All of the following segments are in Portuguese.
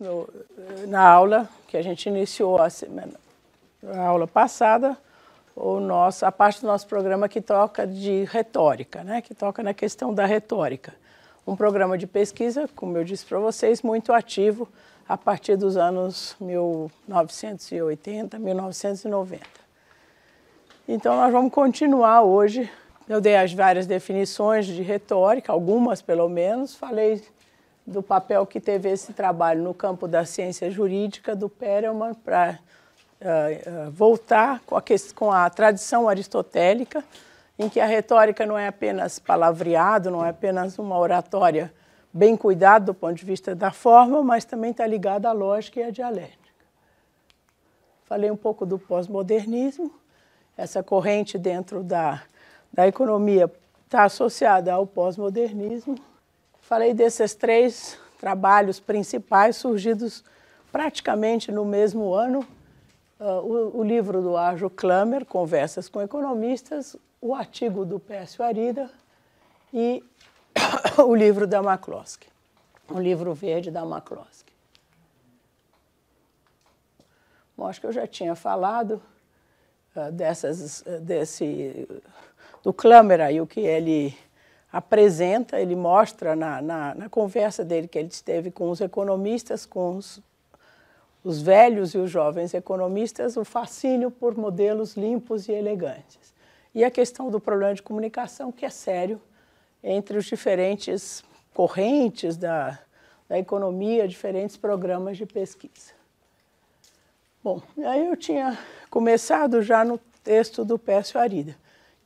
no, na aula que a gente iniciou a, semana, aula passada, o nosso, a parte do nosso programa que toca de retórica, né? que toca na questão da retórica. Um programa de pesquisa, como eu disse para vocês, muito ativo a partir dos anos 1980, 1990. Então, nós vamos continuar hoje. Eu dei as várias definições de retórica, algumas pelo menos, falei do papel que teve esse trabalho no campo da ciência jurídica do Perelman para uh, eh, uh, eh, voltar com a, com a tradição aristotélica, em que a retórica não é apenas palavreado, não é apenas uma oratória bem cuidada do ponto de vista da forma, mas também está ligada à lógica e à dialética. Falei um pouco do pós-modernismo, essa corrente dentro da, da economia está associada ao pós-modernismo. Falei desses três trabalhos principais surgidos praticamente no mesmo ano. Uh, o, o, livro do Arjo Klamer, Conversas com Economistas, o artigo do Pécio Arida e o livro da McCloskey, o livro verde da McCloskey. Bom, acho que eu já tinha falado uh, dessas, desse, do Klamer aí, o que ele apresenta, ele mostra na, na, na conversa dele que ele teve com os economistas, com os, os velhos e os jovens economistas, o fascínio por modelos limpos e elegantes. E a questão do problema de comunicação, que é sério, entre os diferentes correntes da, da economia, diferentes programas de pesquisa. Bom, aí eu tinha começado já no texto do Pécio Arida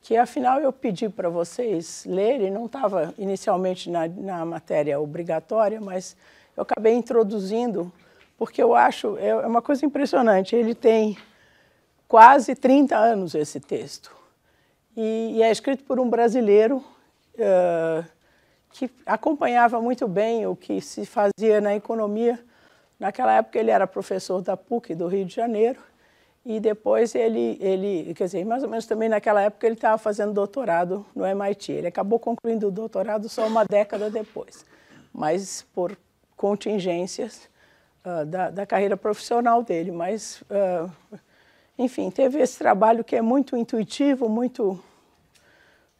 que afinal eu pedi para vocês lerem, não estava inicialmente na, na, matéria obrigatória, mas eu acabei introduzindo, porque eu acho, é, é uma coisa impressionante, ele tem quase 30 anos esse texto, e, e é escrito por um brasileiro uh, que acompanhava muito bem o que se fazia na economia, naquela época ele era professor da PUC do Rio de Janeiro, e depois ele, ele, quer dizer, mais ou menos também naquela época ele estava fazendo doutorado no MIT. Ele acabou concluindo o doutorado só uma década depois, mas por contingências uh, da, da, carreira profissional dele. Mas, uh, enfim, teve esse trabalho que é muito intuitivo, muito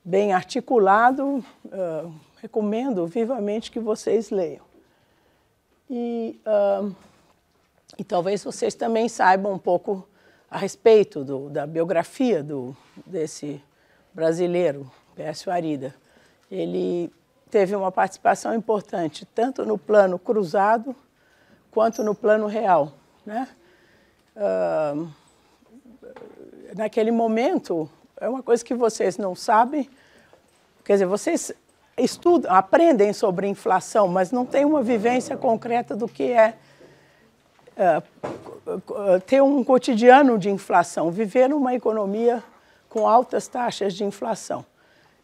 bem articulado. Uh, recomendo vivamente que vocês leiam. E, e talvez vocês também saibam um pouco a respeito do, da biografia do, desse brasileiro, Pécio Arida. Ele teve uma participação importante, tanto no plano cruzado quanto no plano real. Né? Uh, naquele momento, é uma coisa que vocês não sabem, quer dizer, vocês estudam, aprendem sobre inflação, mas não têm uma vivência concreta do que é eh, eh, ter um cotidiano de inflação, viver numa economia com altas taxas de inflação.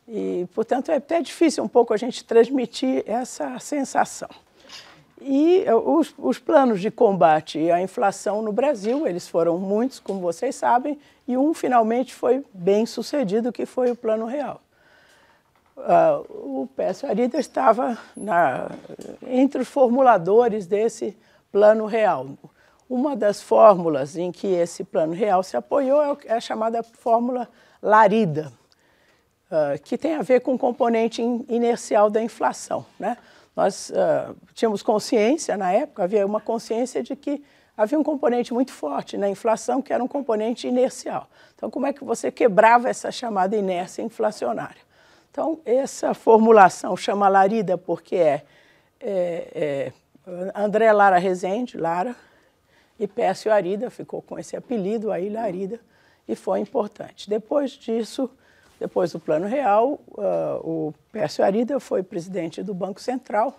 E, portanto, é até difícil um pouco a gente transmitir essa sensação. E eh, os, os, planos de combate à inflação no Brasil, eles foram muitos, como vocês sabem, e um finalmente foi bem sucedido, que foi o Plano Real. Uh, o Peço Arida estava na, entre os formuladores desse plano real. Uma das fórmulas em que esse plano real se apoiou é a é chamada fórmula Larida, que tem a ver com o componente inercial da inflação. Né? Nós tínhamos consciência, na época, havia uma consciência de que havia um componente muito forte na inflação, que era um componente inercial. Então, como é que você quebrava essa chamada inércia inflacionária? Então, essa formulação chama Larida porque é, é, é André Lara Rezende, Lara, e Pécio Arida, ficou com esse apelido aí, Larida, e foi importante. Depois disso, depois do Plano Real, uh, o Pécio Arida foi presidente do Banco Central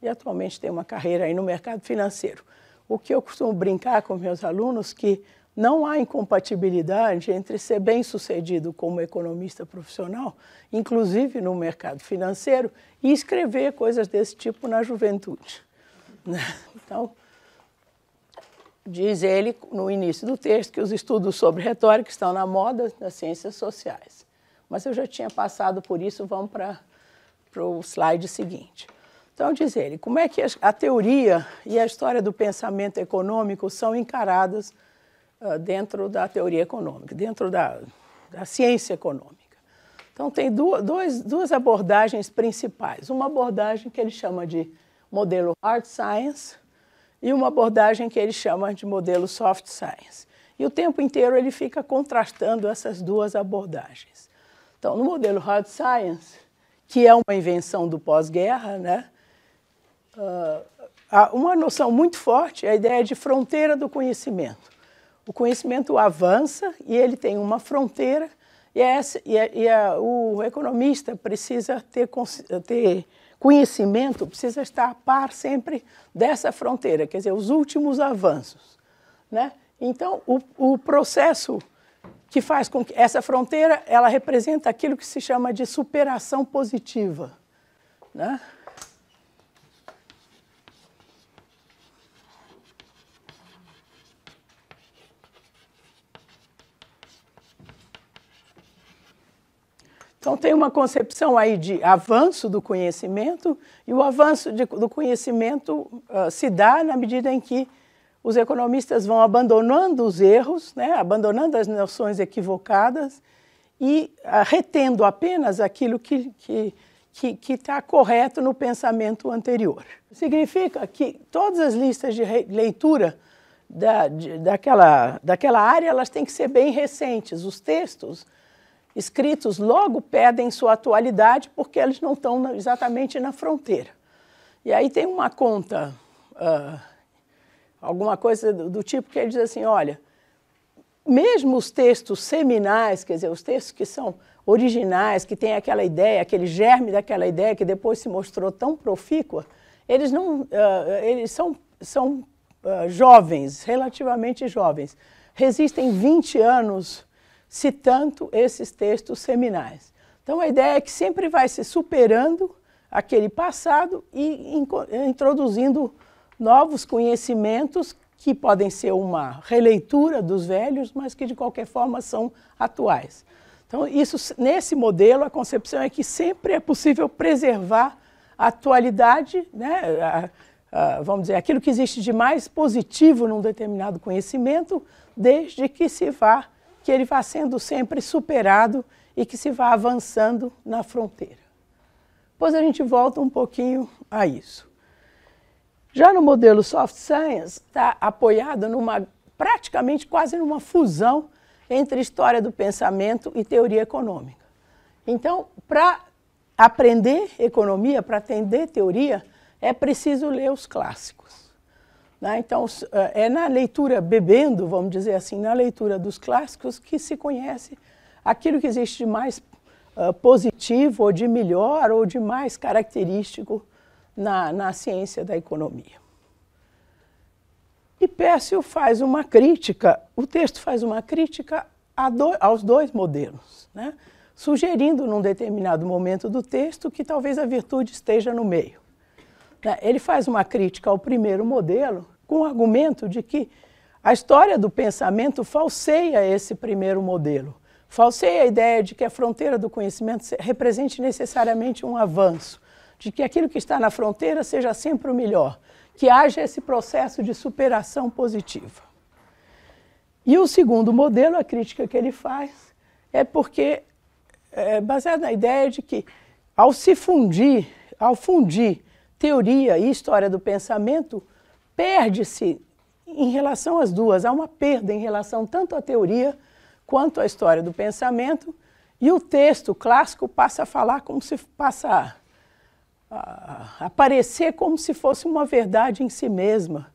e atualmente tem uma carreira aí no mercado financeiro. O que eu costumo brincar com meus alunos que não há incompatibilidade entre ser bem-sucedido como economista profissional, inclusive no mercado financeiro, e escrever coisas desse tipo na juventude. Então, diz ele no início do texto que os estudos sobre retórica estão na moda das ciências sociais. Mas eu já tinha passado por isso, vamos para o slide seguinte. Então, diz ele, como é que a teoria e a história do pensamento econômico são encaradas uh, dentro da teoria econômica, dentro da, da ciência econômica? Então, tem duas, duas abordagens principais. Uma abordagem que ele chama de modelo hard science e uma abordagem que ele chama de modelo soft science. E o tempo inteiro ele fica contrastando essas duas abordagens. Então, no modelo hard science, que é uma invenção do pós-guerra, né? Uh, uma noção muito forte é a ideia de fronteira do conhecimento. O conhecimento avança e ele tem uma fronteira, e, é essa, e, a, é, e a, é, o economista precisa ter, ter conhecimento precisa estar a par sempre dessa fronteira, quer dizer, os últimos avanços. Né? Então, o, o processo que faz com que essa fronteira, ela representa aquilo que se chama de superação positiva. Né? Então, tem uma concepção aí de avanço do conhecimento, e o avanço de, do conhecimento uh, se dá na medida em que os economistas vão abandonando os erros, né, abandonando as noções equivocadas e uh, retendo apenas aquilo que está correto no pensamento anterior. Significa que todas as listas de leitura da, de, daquela, daquela área elas têm que ser bem recentes, os textos escritos logo perdem sua atualidade porque eles não estão exatamente na fronteira. E aí tem uma conta, uh, alguma coisa do, do, tipo que ele diz assim, olha, mesmo os textos seminais, quer dizer, os textos que são originais, que têm aquela ideia, aquele germe daquela ideia que depois se mostrou tão profícua, eles não, uh, eles são, são uh, jovens, relativamente jovens, resistem 20 anos citando esses textos seminais. Então a ideia é que sempre vai se superando aquele passado e introduzindo novos conhecimentos que podem ser uma releitura dos velhos, mas que de qualquer forma são atuais. Então, isso, nesse modelo, a concepção é que sempre é possível preservar a atualidade, né? A, a, vamos dizer, aquilo que existe de mais positivo num determinado conhecimento, desde que se vá que ele vá sendo sempre superado e que se vá avançando na fronteira. Depois a gente volta um pouquinho a isso. Já no modelo soft science, está apoiado numa praticamente quase numa fusão entre história do pensamento e teoria econômica. Então, para aprender economia, para atender teoria, é preciso ler os clássicos. Né? Então, é, é na leitura, bebendo, vamos dizer assim, na leitura dos clássicos, que se conhece aquilo que existe de mais uh, positivo, ou de melhor, ou de mais característico na, na ciência da economia. E Pépcio faz uma crítica, o texto faz uma crítica do, aos dois modelos, né? sugerindo num determinado momento do texto que talvez a virtude esteja no meio. Né? Ele faz uma crítica ao primeiro modelo, com o argumento de que a história do pensamento falseia esse primeiro modelo, falseia a ideia de que a fronteira do conhecimento represente necessariamente um avanço, de que aquilo que está na fronteira seja sempre o melhor, que haja esse processo de superação positiva. E o segundo modelo, a crítica que ele faz, é porque é baseado na ideia de que ao se fundir, ao fundir teoria e história do pensamento, perde-se em relação às duas. Há uma perda em relação tanto à teoria quanto à história do pensamento. E o texto clássico passa a falar como se passa a, aparecer como se fosse uma verdade em si mesma,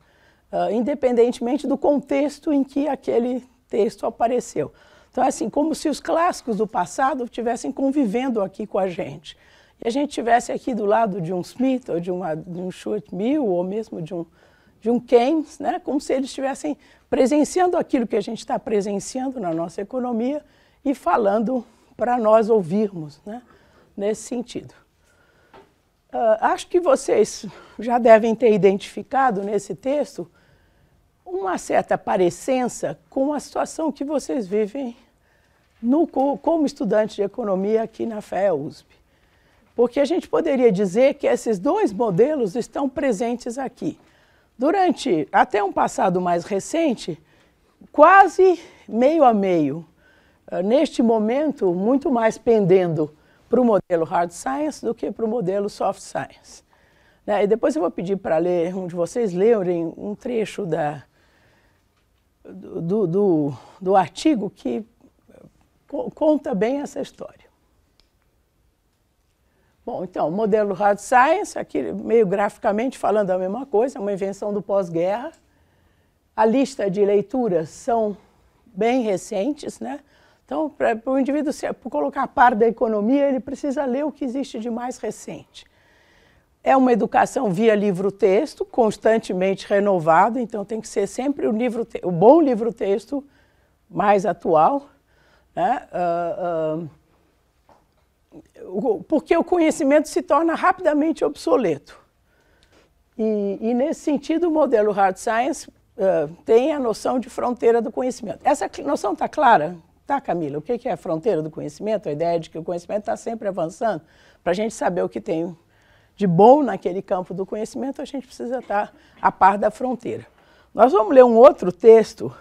uh, independentemente do contexto em que aquele texto apareceu. Então, é assim, como se os clássicos do passado estivessem convivendo aqui com a gente. E a gente tivesse aqui do lado de um Smith, ou de, uma, de um Stuart Mill, ou mesmo de um Junquens, né? como se eles estivessem presenciando aquilo que a gente está presenciando na nossa economia e falando para nós ouvirmos né? nesse sentido. Uh, acho que vocês já devem ter identificado nesse texto uma certa parecença com a situação que vocês vivem no, como estudante de economia aqui na FEA USP. Porque a gente poderia dizer que esses dois modelos estão presentes aqui. Durante até um passado mais recente, quase meio a meio. Eh, neste momento, muito mais pendendo para o modelo hard science do que para o modelo soft science. Né? E depois eu vou pedir para ler um de vocês lerem um trecho da, do, do, do artigo que eh, conta bem essa história. Bom, então, o modelo hard science, aqui meio graficamente falando a mesma coisa, é uma invenção do pós-guerra. A lista de leituras são bem recentes, né? Então, para o indivíduo se, colocar a par da economia, ele precisa ler o que existe de mais recente. É uma educação via livro-texto, constantemente renovado, então tem que ser sempre o, livro, o bom livro-texto mais atual. Né? Uh, uh, porque o conhecimento se torna rapidamente obsoleto. E, e nesse sentido, o modelo hard science uh, tem a noção de fronteira do conhecimento. Essa noção está clara? Tá, Camila? O que é a fronteira do conhecimento? A ideia de que o conhecimento está sempre avançando. Para a gente saber o que tem de bom naquele campo do conhecimento, a gente precisa estar tá a par da fronteira. Nós vamos ler um outro texto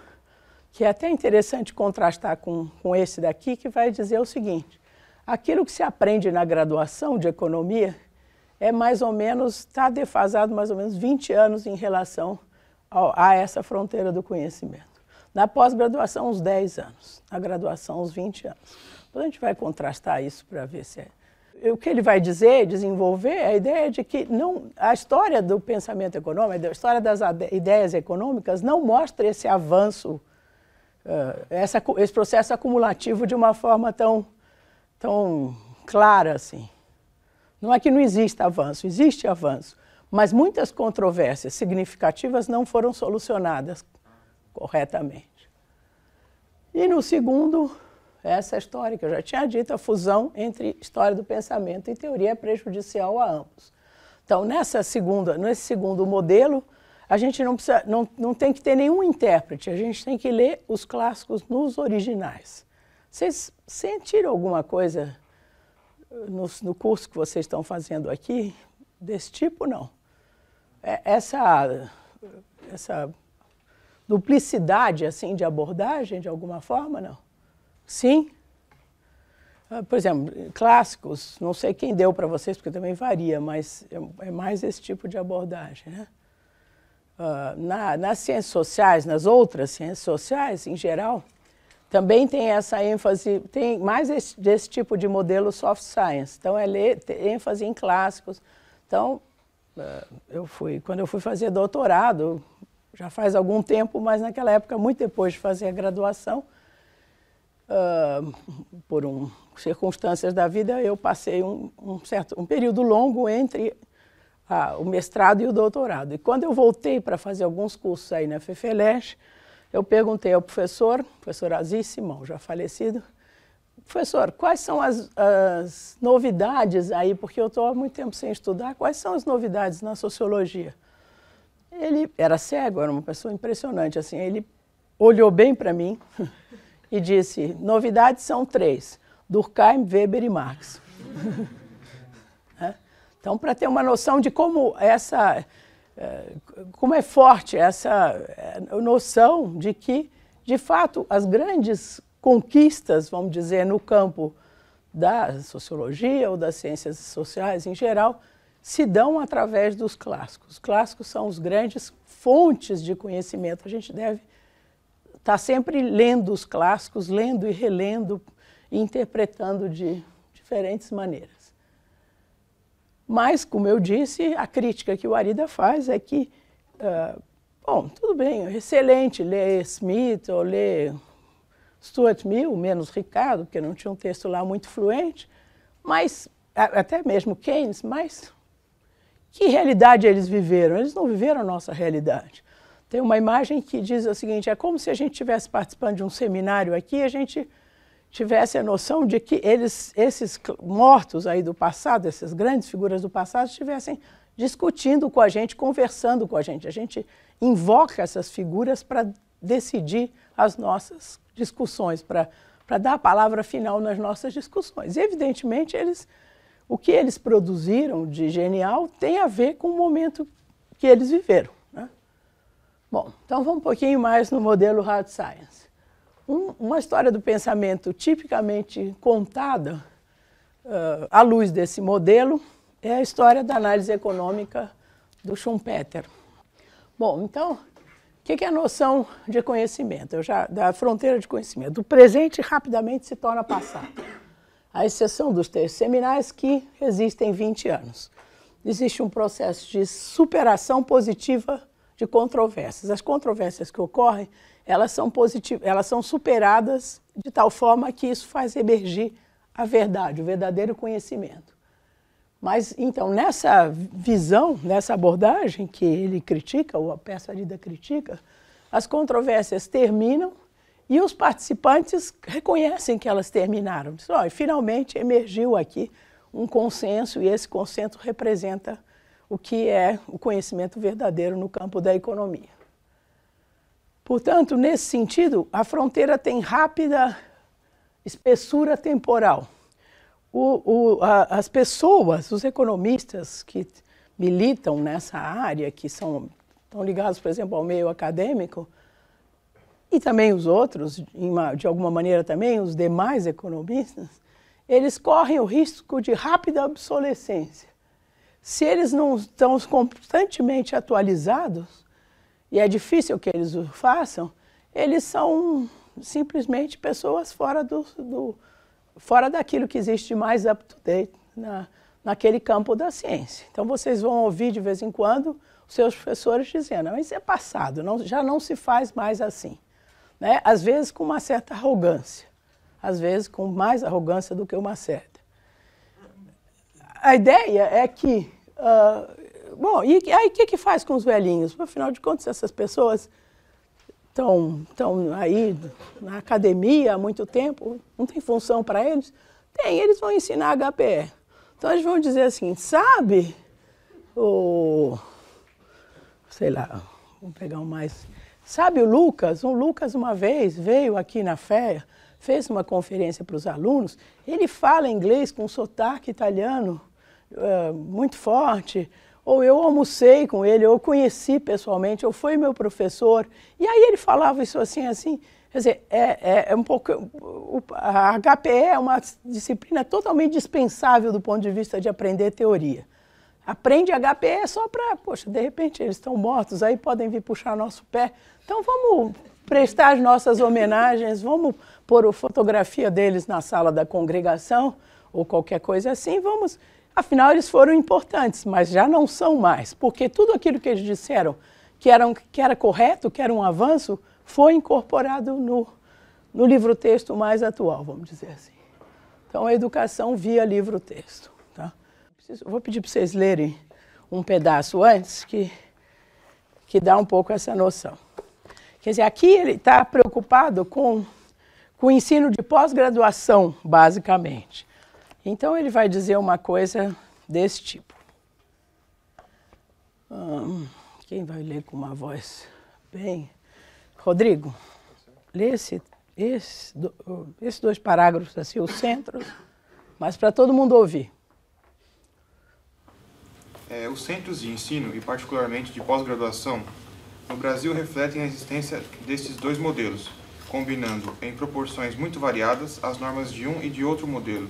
que é até interessante contrastar com, com esse daqui, que vai dizer o seguinte: Aquilo que se aprende na graduação de economia é mais ou menos, está defasado mais ou menos 20 anos em relação ao, a essa fronteira do conhecimento. Na pós-graduação, uns 10 anos. Na graduação, uns 20 anos. Então, a gente vai contrastar isso para ver se é o que ele vai dizer, desenvolver, é a ideia de que não, a história do pensamento econômico, a história das ideias econômicas não mostra esse avanço, uh, essa, esse processo acumulativo de uma forma tão tão clara assim. Não é que não exista avanço, existe avanço, mas muitas controvérsias significativas não foram solucionadas corretamente. E no segundo, essa é história que eu já tinha dito, a fusão entre história do pensamento e teoria é prejudicial a ambos. Então, nessa segunda, nesse segundo modelo, a gente não, precisa, não, não tem que ter nenhum intérprete, a gente tem que ler os clássicos nos originais. Vocês sentiram alguma coisa no, no curso que vocês estão fazendo aqui desse tipo? Não. É, essa, essa duplicidade assim de abordagem, de alguma forma, não? Sim? Ah, por exemplo, clássicos, não sei quem deu para vocês, porque também varia, mas é, é mais esse tipo de abordagem. Né? Uh, na, nas ciências sociais, nas outras ciências sociais, em geral, também tem essa ênfase, tem mais esse, desse tipo de modelo soft science. Então, é ler, ênfase em clássicos. Então, eh, eu fui, quando eu fui fazer doutorado, já faz algum tempo, mas naquela época, muito depois de fazer a graduação, uh, por um, circunstâncias da vida, eu passei um, um certo um período longo entre a, o mestrado e o doutorado. E quando eu voltei para fazer alguns cursos aí na FEFELESH, eu perguntei ao professor, professor Aziz Simão, já falecido, professor, quais são as, as novidades aí, porque eu estou há muito tempo sem estudar, quais são as novidades na sociologia? Ele era cego, era uma pessoa impressionante, assim, ele olhou bem para mim e disse, novidades são três, Durkheim, Weber e Marx. é? Então, para ter uma noção de como essa eh, como é forte essa eh, noção de que, de fato, as grandes conquistas, vamos dizer, no campo da sociologia ou das ciências sociais em geral, se dão através dos clássicos. Os clássicos são os grandes fontes de conhecimento. A gente deve estar tá sempre lendo os clássicos, lendo e relendo, interpretando de diferentes maneiras. Mas, como eu disse, a crítica que o Arida faz é que, uh, bom, tudo bem, excelente ler Smith ou ler Stuart Mill, menos Ricardo, porque não tinha um texto lá muito fluente, mas até mesmo Keynes, mas que realidade eles viveram? Eles não viveram a nossa realidade. Tem uma imagem que diz o seguinte: é como se a gente estivesse participando de um seminário aqui, a gente tivesse a noção de que eles, esses mortos aí do passado, essas grandes figuras do passado, estivessem discutindo com a gente, conversando com a gente. A gente invoca essas figuras para decidir as nossas discussões, para dar a palavra final nas nossas discussões. E, evidentemente, eles, o que eles produziram de genial tem a ver com o momento que eles viveram. Né? Bom, então vamos um pouquinho mais no modelo Hard Science. Um, uma história do pensamento tipicamente contada uh, à luz desse modelo é a história da análise econômica do Schumpeter. Bom, então, o que, que é a noção de conhecimento? Eu já, da fronteira de conhecimento. O presente rapidamente se torna passado, à exceção dos textos seminais que existem 20 anos. Existe um processo de superação positiva de controvérsias. As controvérsias que ocorrem elas são positivas, elas são superadas de tal forma que isso faz emergir a verdade, o verdadeiro conhecimento. Mas então nessa visão, nessa abordagem que ele critica, ou a peça lida critica, as controvérsias terminam e os participantes reconhecem que elas terminaram. Diz, oh, finalmente emergiu aqui um consenso e esse consenso representa o que é o conhecimento verdadeiro no campo da economia. Portanto, nesse sentido, a fronteira tem rápida espessura temporal. O, o, a, as pessoas, os economistas que militam nessa área, que são estão ligados, por exemplo, ao meio acadêmico, e também os outros, de alguma maneira também, os demais economistas, eles correm o risco de rápida obsolescência. Se eles não estão constantemente atualizados, e é difícil que eles o façam, eles são simplesmente pessoas fora, do, do fora daquilo que existe de mais up-to-date na, naquele campo da ciência. Então vocês vão ouvir de vez em quando os seus professores dizendo, ah, mas isso é passado, não, já não se faz mais assim. Né? Às vezes com uma certa arrogância, às vezes com mais arrogância do que uma certa. A ideia é que uh, Bom, e aí o que, que faz com os velhinhos? Afinal de contas, essas pessoas estão aí na academia há muito tempo, não tem função para eles? Tem, eles vão ensinar HPE. Então eles vão dizer assim, sabe o. Sei lá, vamos pegar um mais. Sabe o Lucas? O Lucas, uma vez, veio aqui na fé, fez uma conferência para os alunos. Ele fala inglês com um sotaque italiano uh, muito forte ou eu almocei com ele, ou eu conheci pessoalmente, ou foi meu professor. E aí ele falava isso assim, assim. Quer dizer, é, é, é um pouco. O, a HPE é uma disciplina totalmente dispensável do ponto de vista de aprender teoria. Aprende HPE só para, poxa, de repente eles estão mortos, aí podem vir puxar nosso pé. Então vamos prestar as nossas homenagens, vamos pôr a fotografia deles na sala da congregação ou qualquer coisa assim, vamos Afinal, eles foram importantes, mas já não são mais, porque tudo aquilo que eles disseram que era, que era correto, que era um avanço, foi incorporado no, no livro-texto mais atual, vamos dizer assim. Então, a educação via livro-texto. Tá? Vou pedir para vocês lerem um pedaço antes, que, que dá um pouco essa noção. Quer dizer, aqui ele está preocupado com, com o ensino de pós-graduação, basicamente. Então ele vai dizer uma coisa desse tipo. Hum, quem vai ler com uma voz bem? Rodrigo, lê esse, esse, esses dois parágrafos, assim, os centros, mas para todo mundo ouvir. É, os centros de ensino, e particularmente de pós-graduação, no Brasil refletem a existência desses dois modelos, combinando, em proporções muito variadas, as normas de um e de outro modelo,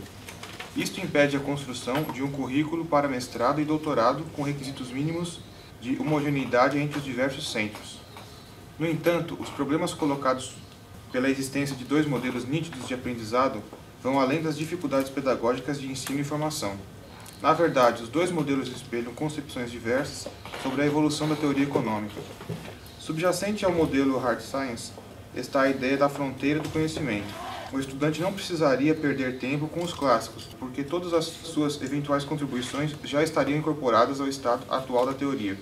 isto impede a construção de um currículo para mestrado e doutorado com requisitos mínimos de homogeneidade entre os diversos centros. No entanto, os problemas colocados pela existência de dois modelos nítidos de aprendizado vão além das dificuldades pedagógicas de ensino e formação. Na verdade, os dois modelos espelham concepções diversas sobre a evolução da teoria econômica. Subjacente ao modelo Hard Science está a ideia da fronteira do conhecimento, o estudante não precisaria perder tempo com os clássicos, porque todas as suas eventuais contribuições já estariam incorporadas ao estado atual da teoria.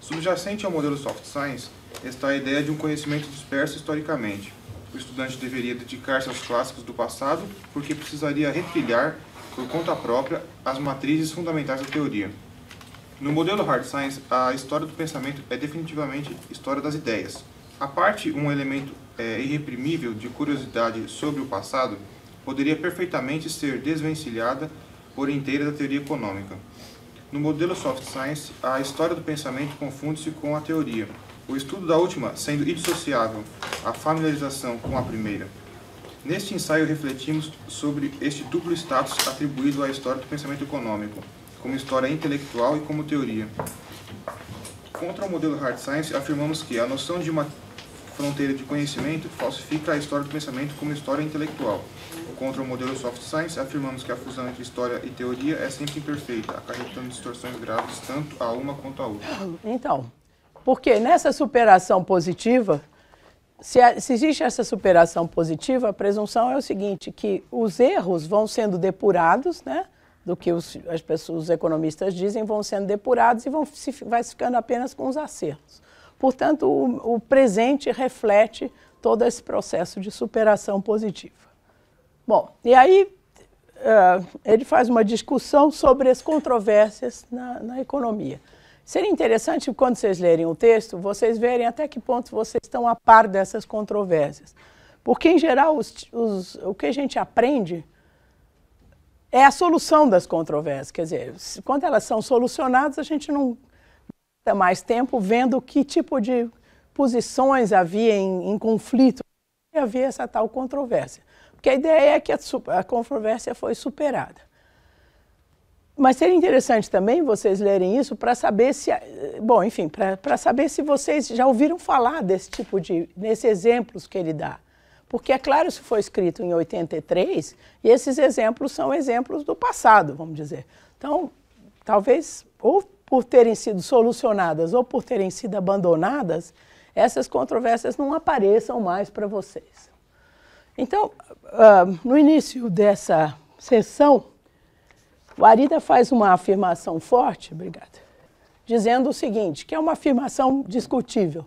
Subjacente ao modelo soft science está a ideia de um conhecimento disperso historicamente. O estudante deveria dedicar-se aos clássicos do passado, porque precisaria retrilhar, por conta própria, as matrizes fundamentais da teoria. No modelo hard science, a história do pensamento é definitivamente história das ideias. A parte um elemento é, irreprimível de curiosidade sobre o passado poderia perfeitamente ser desvencilhada por inteira da teoria econômica. No modelo soft science, a história do pensamento confunde-se com a teoria, o estudo da última sendo indissociável à familiarização com a primeira. Neste ensaio refletimos sobre este duplo status atribuído à história do pensamento econômico, como história intelectual e como teoria. Contra o modelo hard science, afirmamos que a noção de uma fronteira de conhecimento falsifica a história do pensamento como história intelectual. Contra o modelo soft science, afirmamos que a fusão entre história e teoria é sempre imperfeita, acarretando distorções graves tanto a uma quanto a outra. Então, porque nessa superação positiva, se, se, existe essa superação positiva, a presunção é o seguinte, que os erros vão sendo depurados, né? do que os, as pessoas, os economistas dizem, vão sendo depurados e vão se, vai ficando apenas com os acertos. Portanto, o, o presente reflete todo esse processo de superação positiva. Bom, e aí uh, ele faz uma discussão sobre as controvérsias na, na economia. Seria interessante, quando vocês lerem o texto, vocês verem até que ponto vocês estão a par dessas controvérsias. Porque, em geral, os, os, o que a gente aprende é a solução das controvérsias. Quer dizer, quando elas são solucionadas, a gente não Tá mais tempo vendo que tipo de posições havia em, em conflito e havia essa tal controvérsia. Porque a ideia é que a, a controvérsia foi superada. Mas seria interessante também vocês lerem isso para saber se, bom, enfim, para saber se vocês já ouviram falar desse tipo de, nesses exemplos que ele dá. Porque, é claro, isso foi escrito em 83 e esses exemplos são exemplos do passado, vamos dizer. Então, talvez, ou por terem sido solucionadas ou por terem sido abandonadas, essas controvérsias não apareçam mais para vocês. Então, uh, no início dessa sessão, o Arida faz uma afirmação forte, obrigada, dizendo o seguinte, que é uma afirmação discutível,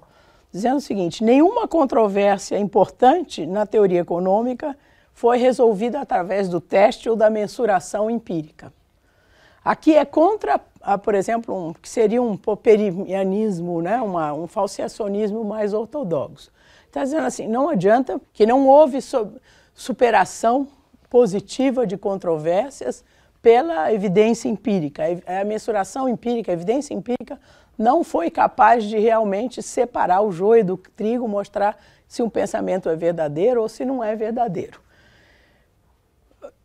dizendo o seguinte, nenhuma controvérsia importante na teoria econômica foi resolvida através do teste ou da mensuração empírica. Aqui é contra a, por exemplo, um, que seria um poperianismo né, uma, um falciacionismo mais ortodoxo. Está dizendo assim, não adianta, que não houve so, superação positiva de controvérsias pela evidência empírica. A mensuração empírica, a evidência empírica não foi capaz de realmente separar o joio do trigo, mostrar se um pensamento é verdadeiro ou se não é verdadeiro.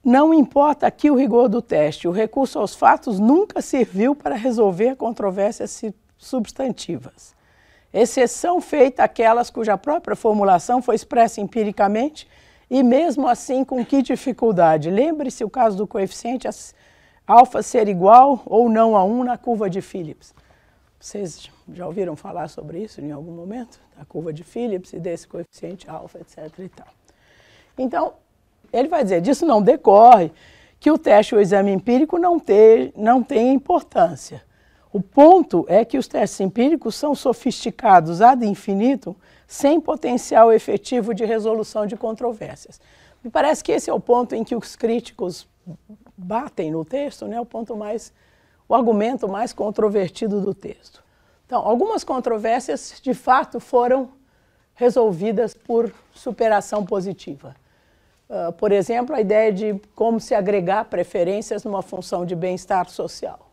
Não importa aqui o rigor do teste, o recurso aos fatos nunca serviu para resolver controvérsias substantivas. Exceção feita aquelas cuja própria formulação foi expressa empiricamente e, mesmo assim, com que dificuldade. Lembre-se o caso do coeficiente alfa ser igual ou não a 1 na curva de Phillips. Vocês já ouviram falar sobre isso em algum momento? A curva de Phillips e desse coeficiente alfa, etc. E tal. Então, ele vai dizer, disso não decorre que o teste ou exame empírico não, ter, não tem importância. O ponto é que os testes empíricos são sofisticados ad infinito, sem potencial efetivo de resolução de controvérsias. Me parece que esse é o ponto em que os críticos batem no texto, né? o ponto mais, o argumento mais controvertido do texto. Então, algumas controvérsias de fato foram resolvidas por superação positiva. Ah, por exemplo, a ideia de como se agregar preferências numa função de bem-estar social.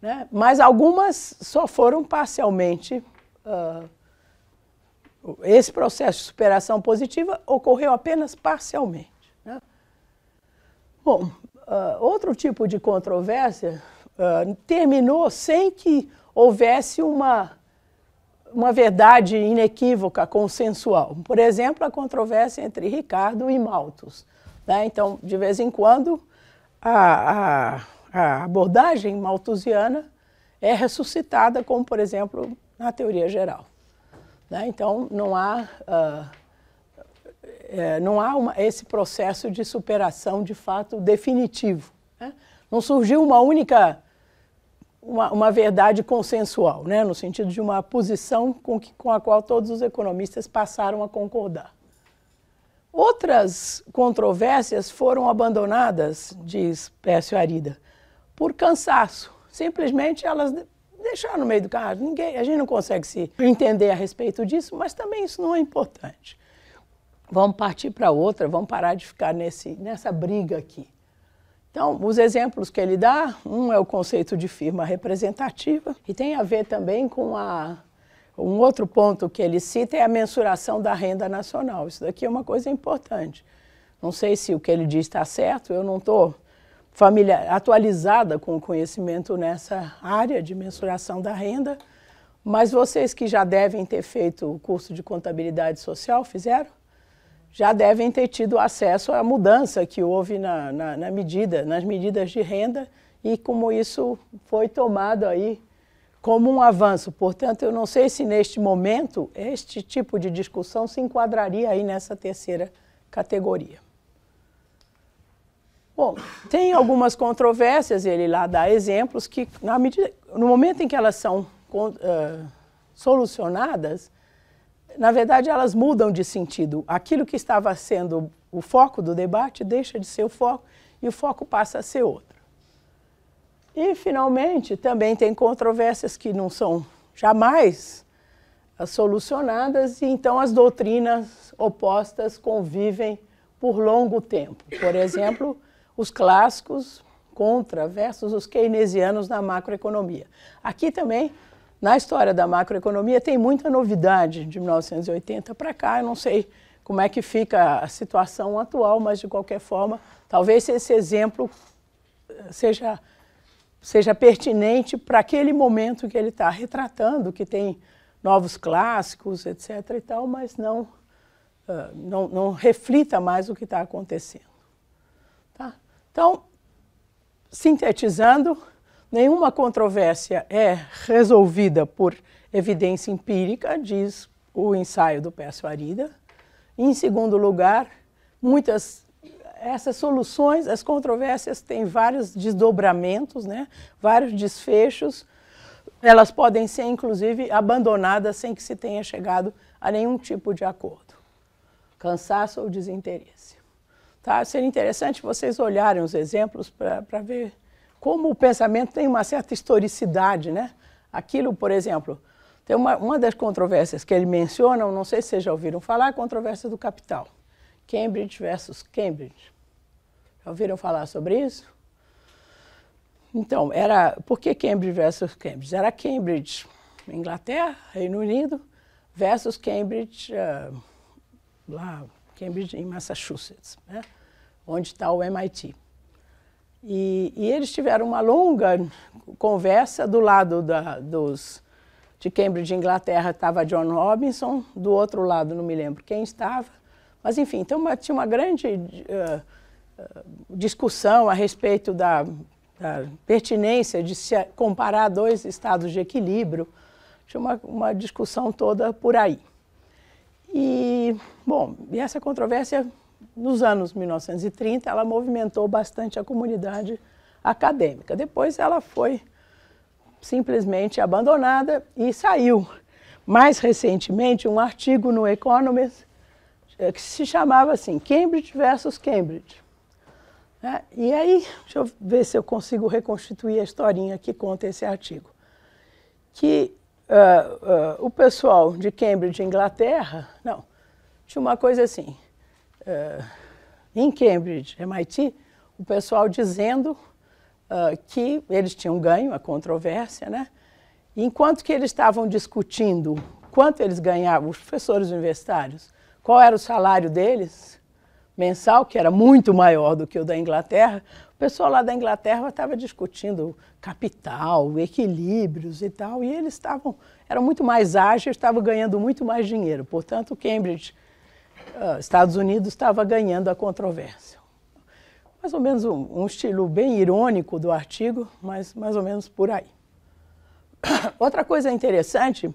Né? Mas algumas só foram parcialmente. Uh, esse processo de superação positiva ocorreu apenas parcialmente. Né? Bom, uh, outro tipo de controvérsia terminou sem que houvesse uma uma verdade inequívoca, consensual. Por exemplo, a controvérsia entre Ricardo e Malthus. Né? Então, de vez em quando, a, a, a, abordagem malthusiana é ressuscitada, como, por exemplo, na teoria geral. Né? Então, não há, uh, é, não há uma, esse processo de superação, de fato, definitivo. Né? Não surgiu uma única uma, uma, verdade consensual, né? no sentido de uma posição com, que, com a qual todos os economistas passaram a concordar. Outras controvérsias foram abandonadas, diz Pércio Arida, por cansaço. Simplesmente elas deixaram no meio do carro. Ninguém, a gente não consegue se entender a respeito disso, mas também isso não é importante. Vamos partir para outra, vamos parar de ficar nesse, nessa briga aqui. Então, os exemplos que ele dá, um é o conceito de firma representativa e tem a ver também com a um outro ponto que ele cita é a mensuração da renda nacional. Isso daqui é uma coisa importante. Não sei se o que ele diz está certo, eu não estou atualizada com o conhecimento nessa área de mensuração da renda, mas vocês que já devem ter feito o curso de contabilidade social, fizeram? já devem ter tido acesso à mudança que houve na, na, na medida, nas medidas de renda e como isso foi tomado aí como um avanço. Portanto, eu não sei se neste momento este tipo de discussão se enquadraria aí nessa terceira categoria. Bom, tem algumas controvérsias, ele lá dá exemplos que, na medida, no momento em que elas são uh, solucionadas, na verdade, elas mudam de sentido. Aquilo que estava sendo o foco do debate deixa de ser o foco e o foco passa a ser outro. E, finalmente, também tem controvérsias que não são jamais solucionadas, e então as doutrinas opostas convivem por longo tempo. Por exemplo, os clássicos contra versus os keynesianos na macroeconomia. Aqui também na história da macroeconomia tem muita novidade de 1980 para cá. Eu não sei como é que fica a situação atual, mas de qualquer forma, talvez esse exemplo eh, seja, seja pertinente para aquele momento que ele está retratando, que tem novos clássicos, etc. e tal, mas não, eh, não, não reflita mais o que está acontecendo. Tá? Então, sintetizando Nenhuma controvérsia é resolvida por evidência empírica, diz o ensaio do Pécio Arida. Em segundo lugar, muitas essas soluções, as controvérsias têm vários desdobramentos, né? vários desfechos. Elas podem ser, inclusive, abandonadas sem que se tenha chegado a nenhum tipo de acordo. Cansaço ou desinteresse. Tá? Seria interessante vocês olharem os exemplos para ver como o pensamento tem uma certa historicidade, né? Aquilo, por exemplo, tem uma, uma das controvérsias que ele menciona, não sei se vocês já ouviram falar, a controvérsia do capital. Cambridge versus Cambridge. Já ouviram falar sobre isso? Então, era por que Cambridge versus Cambridge? Era Cambridge, Inglaterra, Reino Unido, versus Cambridge, uh, lá, Cambridge em Massachusetts, né? onde está o MIT. E, e eles tiveram uma longa conversa do lado da, dos, de Cambridge, Inglaterra, estava John Robinson, do outro lado não me lembro quem estava, mas enfim, então uma, tinha uma grande uh, discussão a respeito da, da, pertinência de se comparar dois estados de equilíbrio. Tinha uma, uma discussão toda por aí. E, bom, e essa controvérsia nos anos 1930, ela movimentou bastante a comunidade acadêmica. Depois ela foi simplesmente abandonada e saiu. Mais recentemente, um artigo no Economist eh, que se chamava assim, Cambridge versus Cambridge. Né? E aí, deixa eu ver se eu consigo reconstituir a historinha que conta esse artigo. Que uh, uh, o pessoal de Cambridge, Inglaterra, não, tinha uma coisa assim, é, em Cambridge, MIT, o pessoal dizendo uh, que eles tinham ganho a controvérsia, né? Enquanto que eles estavam discutindo quanto eles ganhavam, os professores universitários, qual era o salário deles mensal, que era muito maior do que o da Inglaterra, o pessoal lá da Inglaterra estava discutindo capital, equilíbrios e tal, e eles estavam, eram muito mais ágeis, estavam ganhando muito mais dinheiro. Portanto, Cambridge ah, Estados Unidos estava ganhando a controvérsia. Mais ou menos um, um, estilo bem irônico do artigo, mas mais ou menos por aí. Outra coisa interessante,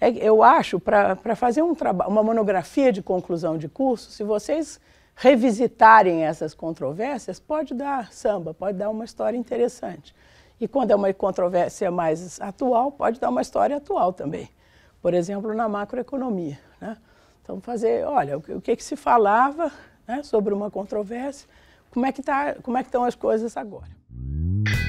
é, que eu acho, para fazer um uma monografia de conclusão de curso, se vocês revisitarem essas controvérsias, pode dar samba, pode dar uma história interessante. E quando é uma controvérsia mais atual, pode dar uma história atual também. Por exemplo, na macroeconomia. Né? Então, fazer, olha, o que, que se falava né, sobre uma controvérsia, como é que tá, como é que estão as coisas agora.